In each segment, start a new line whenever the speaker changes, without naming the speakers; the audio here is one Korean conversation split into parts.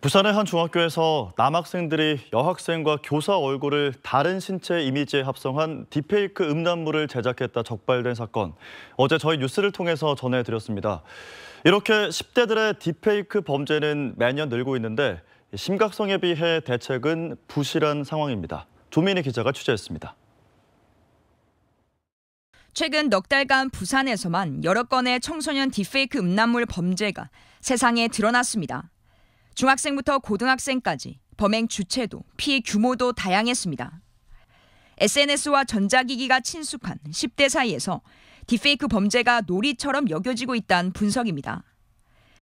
부산의 한 중학교에서 남학생들이 여학생과 교사 얼굴을 다른 신체 이미지에 합성한 디페이크 음란물을 제작했다 적발된 사건. 어제 저희 뉴스를 통해서 전해드렸습니다. 이렇게 10대들의 디페이크 범죄는 매년 늘고 있는데 심각성에 비해 대책은 부실한 상황입니다. 조민희 기자가 취재했습니다.
최근 넉 달간 부산에서만 여러 건의 청소년 디페이크 음란물 범죄가 세상에 드러났습니다. 중학생부터 고등학생까지 범행 주체도 피해 규모도 다양했습니다. SNS와 전자기기가 친숙한 10대 사이에서 디페이크 범죄가 놀이처럼 여겨지고 있다는 분석입니다.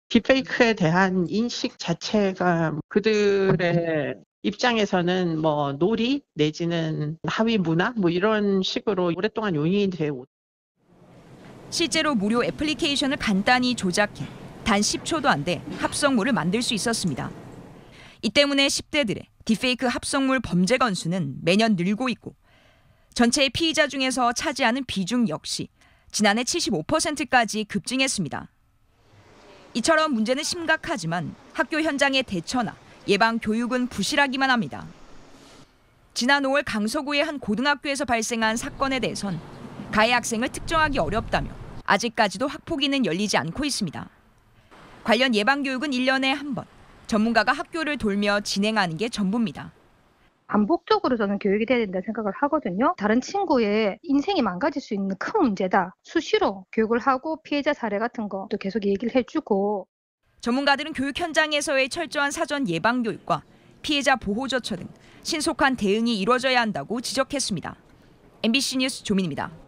딥페이크에 대한 인식 자체가 그들의 입장에서는 뭐 놀이 내지는 하위 문화 뭐 이런 식으로 오랫동안 용인이 되고
실제로 무료 애플리케이션을 간단히 조작해 단 10초도 안 돼 합성물을 만들 수 있었습니다. 이 때문에 10대들의 디페이크 합성물 범죄 건수는 매년 늘고 있고 전체 피의자 중에서 차지하는 비중 역시 지난해 75%까지 급증했습니다. 이처럼 문제는 심각하지만 학교 현장의 대처나 예방 교육은 부실하기만 합니다. 지난 5월 강서구의 한 고등학교에서 발생한 사건에 대해선 가해 학생을 특정하기 어렵다며 아직까지도 학폭위는 열리지 않고 있습니다. 관련 예방교육은 1년에 한 번, 전문가가 학교를 돌며 진행하는 게 전부입니다.
반복적으로 저는 교육이 돼야 된다 생각을 하거든요. 다른 친구의 인생이 망가질 수 있는 큰 문제다. 수시로 교육을 하고 피해자 사례 같은 것도 계속 얘기를 해주고.
전문가들은 교육 현장에서의 철저한 사전 예방 교육과 피해자 보호 조처 등 신속한 대응이 이루어져야 한다고 지적했습니다. MBC 뉴스 조민입니다.